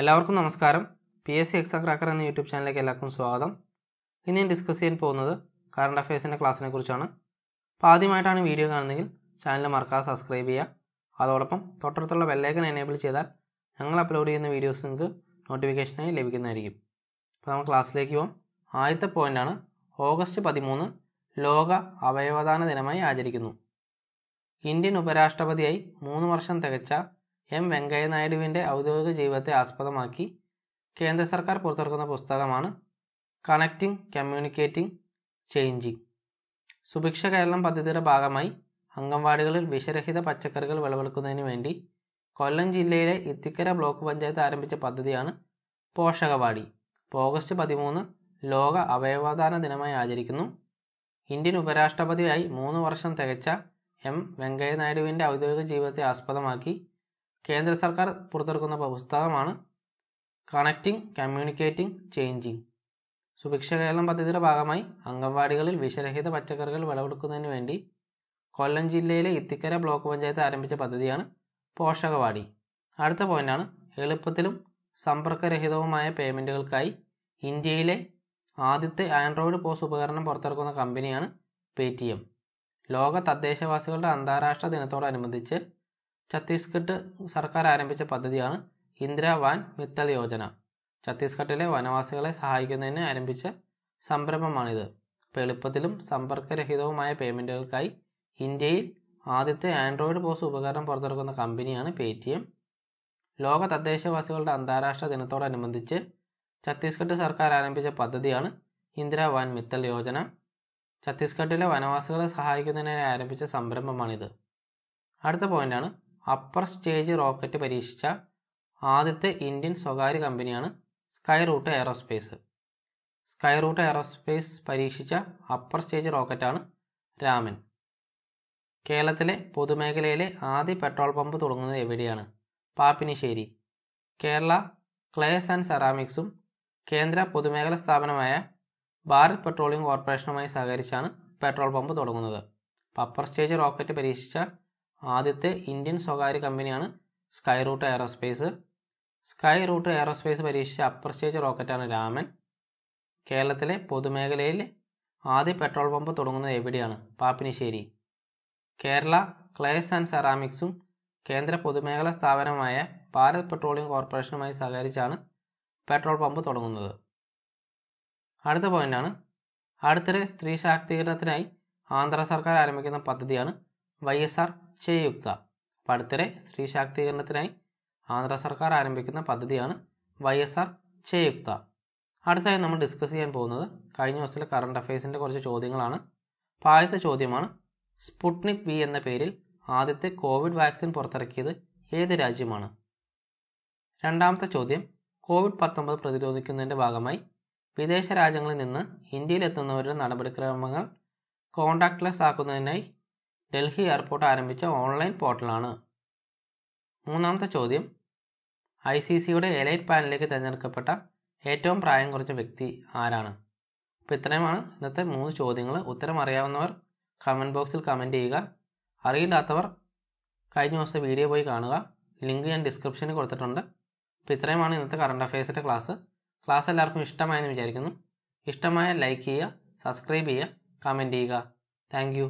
എല്ലാവർക്കും നമസ്കാരം P S C exam cracker എന്ന യൂട്യൂബ് ചാനലിലേക്ക് എല്ലാവർക്കും സ്വാഗതം ഇന്ന് ഞാൻ ഡിസ്കസ് ചെയ്യാൻ പോകുന്നത് കറണ്ട് അഫയേഴ്സിൻ്റെ ക്ലാസ്സിനെ കുറിച്ചാണ് അപ്പോൾ ആദ്യമായിട്ടാണ് വീഡിയോ കാണുന്നതെങ്കിൽ ചാനൽ മറക്കാതെ സബ്സ്ക്രൈബ് ചെയ്യുക അതോടൊപ്പം തൊട്ടടുത്തുള്ള ബെല്ലൈക്കൻ എനേബിൾ ചെയ്താൽ ഞങ്ങൾ അപ്ലോഡ് ചെയ്യുന്ന വീഡിയോസ് നിങ്ങൾക്ക് നോട്ടിഫിക്കേഷനായി ലഭിക്കുന്നതായിരിക്കും അപ്പോൾ നമ്മൾ ക്ലാസ്സിലേക്ക് പോകും ആദ്യത്തെ പോയിൻ്റാണ് ഓഗസ്റ്റ് പതിമൂന്ന് ലോക അവയവദാന ദിനമായി ആചരിക്കുന്നു ഇന്ത്യൻ ഉപരാഷ്ട്രപതിയായി മൂന്ന് വർഷം തികച്ച എം വെങ്കയ്യ നായിഡുവിൻ്റെ ഔദ്യോഗിക ജീവിതത്തെ ആസ്പദമാക്കി കേന്ദ്ര സർക്കാർ പുറത്തിറക്കുന്ന പുസ്തകമാണ് connecting communicating changing Subhiksha Keralam പദ്ധതിയുടെ ഭാഗമായി അംഗൻവാടികളിൽ വിഷരഹിത പച്ചക്കറികൾ വിളവെടുക്കുന്നതിന് വേണ്ടി കൊല്ലം ജില്ലയിലെ ഇത്തിക്കര ബ്ലോക്ക് പഞ്ചായത്ത് ആരംഭിച്ച പദ്ധതിയാണ് പോഷകവാടി ഓഗസ്റ്റ് പതിമൂന്ന് ലോക അവയവദാന ദിനമായി ആചരിക്കുന്നു ഇന്ത്യൻ ഉപരാഷ്ട്രപതിയായി മൂന്ന് വർഷം തികച്ച എം വെങ്കയ്യ നായിഡുവിൻ്റെ ഔദ്യോഗിക ജീവിതത്തെ ആസ്പദമാക്കി കേന്ദ്ര സർക്കാർ പുറത്തിറക്കുന്ന പുസ്തകമാണ് connecting communicating changing Subhiksha Keralam പദ്ധതിയുടെ ഭാഗമായി അംഗൻവാടികളിൽ വിഷരഹിത പച്ചക്കറികൾ വിളവെടുക്കുന്നതിന് വേണ്ടി കൊല്ലം ജില്ലയിലെ ഇത്തിക്കര ബ്ലോക്ക് പഞ്ചായത്ത് ആരംഭിച്ച പദ്ധതിയാണ് പോഷകവാടി അടുത്ത പോയിന്റാണ് എളുപ്പത്തിലും സമ്പർക്കരഹിതവുമായ പേയ്മെൻറ്റുകൾക്കായി ഇന്ത്യയിലെ ആദ്യത്തെ ആൻഡ്രോയിഡ് പോസ് ഉപകരണം പുറത്തിറക്കുന്ന കമ്പനിയാണ് പേ ലോക തദ്ദേശവാസികളുടെ അന്താരാഷ്ട്ര ദിനത്തോടനുബന്ധിച്ച് ഛത്തീസ്ഗഡ് സർക്കാർ ആരംഭിച്ച പദ്ധതിയാണ് ഇന്ദിര വാൻ മിത്തൽ യോജന ഛത്തീസ്ഗഡിലെ വനവാസികളെ സഹായിക്കുന്നതിന് ആരംഭിച്ച സംരംഭമാണിത് അപ്പോൾ എളുപ്പത്തിലും സമ്പർക്കരഹിതവുമായ പേയ്മെൻറ്റുകൾക്കായി ഇന്ത്യയിൽ ആദ്യത്തെ ആൻഡ്രോയിഡ് പോസ് ഉപകരണം പുറത്തിറക്കുന്ന കമ്പനിയാണ് പേടിഎം ലോക തദ്ദേശവാസികളുടെ അന്താരാഷ്ട്ര ദിനത്തോടനുബന്ധിച്ച് ഛത്തീസ്ഗഡ് സർക്കാർ ആരംഭിച്ച പദ്ധതിയാണ് ഇന്ദിര മിത്തൽ യോജന ഛത്തീസ്ഗഡിലെ വനവാസികളെ സഹായിക്കുന്നതിനായി ആരംഭിച്ച സംരംഭമാണിത് അടുത്ത പോയിന്റാണ് അപ്പർ സ്റ്റേജ് റോക്കറ്റ് പരീക്ഷിച്ച ആദ്യത്തെ ഇന്ത്യൻ സ്വകാര്യ കമ്പനിയാണ് Skyroot Aerospace Skyroot Aerospace പരീക്ഷിച്ച അപ്പർ സ്റ്റേജ് റോക്കറ്റാണ് രാമൻ കേരളത്തിലെ പൊതുമേഖലയിലെ ആദ്യ പെട്രോൾ പമ്പ് തുടങ്ങുന്നത് എവിടെയാണ് പാപ്പിനിശ്ശേരി കേരള ക്ലേസ് ആൻഡ് സെറാമിക്സും കേന്ദ്ര പൊതുമേഖല സ്ഥാപനമായ ഭാരത് പെട്രോളിയം കോർപ്പറേഷനുമായി സഹകരിച്ചാണ് പെട്രോൾ പമ്പ് തുടങ്ങുന്നത് അപ്പർ സ്റ്റേജ് റോക്കറ്റ് പരീക്ഷിച്ച ആദ്യത്തെ ഇന്ത്യൻ സ്വകാര്യ കമ്പനിയാണ് Skyroot Aerospace Skyroot Aerospace പരീക്ഷിച്ച അപ്പർ സ്റ്റേജ് റോക്കറ്റാണ് രാമൻ കേരളത്തിലെ പൊതുമേഖലയിൽ ആദ്യ പെട്രോൾ പമ്പ് തുടങ്ങുന്നത് എവിടെയാണ് പാപ്പിനിശ്ശേരി കേരള ക്ലേസ് ആൻഡ് സെറാമിക്സും കേന്ദ്ര പൊതുമേഖലാ സ്ഥാപനമായ ഭാരത് പെട്രോളിയം കോർപ്പറേഷനുമായി സഹകരിച്ചാണ് പെട്രോൾ പമ്പ് തുടങ്ങുന്നത് അടുത്ത പോയിന്റാണ് അടുത്തിടെ സ്ത്രീ ശാക്തീകരണത്തിനായി ആന്ധ്ര സർക്കാർ ആരംഭിക്കുന്ന പദ്ധതിയാണ് വൈ എസ് ആർ ചെയ്യുക്ത അപ്പോൾ സ്ത്രീ ശാക്തീകരണത്തിനായി ആന്ധ്ര സർക്കാർ ആരംഭിക്കുന്ന പദ്ധതിയാണ് വൈ എസ് ആർ ചെയ്യുക്ത അടുത്തായി നമ്മൾ ഡിസ്കസ് ചെയ്യാൻ പോകുന്നത് കഴിഞ്ഞ ദിവസത്തിലെ കറണ്ട് അഫയേഴ്സിൻ്റെ കുറച്ച് ചോദ്യങ്ങളാണ് അപ്പോൾ ആദ്യത്തെ ചോദ്യമാണ് സ്പുട്നിക് വി എന്ന പേരിൽ ആദ്യത്തെ കോവിഡ് വാക്സിൻ പുറത്തിറക്കിയത് ഏത് രാജ്യമാണ് രണ്ടാമത്തെ ചോദ്യം കോവിഡ് പത്തൊമ്പത് പ്രതിരോധിക്കുന്നതിൻ്റെ ഭാഗമായി വിദേശ രാജ്യങ്ങളിൽ നിന്ന് ഇന്ത്യയിലെത്തുന്നവരുടെ നടപടിക്രമങ്ങൾ ലെസ് ആക്കുന്നതിനായി ഡൽഹി എയർപോർട്ട് ആരംഭിച്ച ഓൺലൈൻ പോർട്ടലാണ് മൂന്നാമത്തെ ചോദ്യം ഐ സി സിയുടെ എലൈറ്റ് പാനലിലേക്ക് തിരഞ്ഞെടുക്കപ്പെട്ട ഏറ്റവും പ്രായം കുറഞ്ഞ വ്യക്തി ആരാണ് അപ്പോൾ ഇത്രയുമാണ് ഇന്നത്തെ മൂന്ന് ചോദ്യങ്ങൾ ഉത്തരം അറിയാവുന്നവർ കമൻറ്റ് ബോക്സിൽ കമൻറ്റ് ചെയ്യുക അറിയില്ലാത്തവർ കഴിഞ്ഞ ദിവസത്തെ വീഡിയോ പോയി കാണുക ലിങ്ക് ഞാൻ ഡിസ്ക്രിപ്ഷനിൽ കൊടുത്തിട്ടുണ്ട് അപ്പോൾ ഇത്രയുമാണ് ഇന്നത്തെ കറണ്ട് അഫയേഴ്സിൻ്റെ ക്ലാസ് ക്ലാസ് എല്ലാവർക്കും ഇഷ്ടമായെന്ന് വിചാരിക്കുന്നു ഇഷ്ടമായ ലൈക്ക് ചെയ്യുക സബ്സ്ക്രൈബ് ചെയ്യുക കമൻറ്റ് ചെയ്യുക താങ്ക്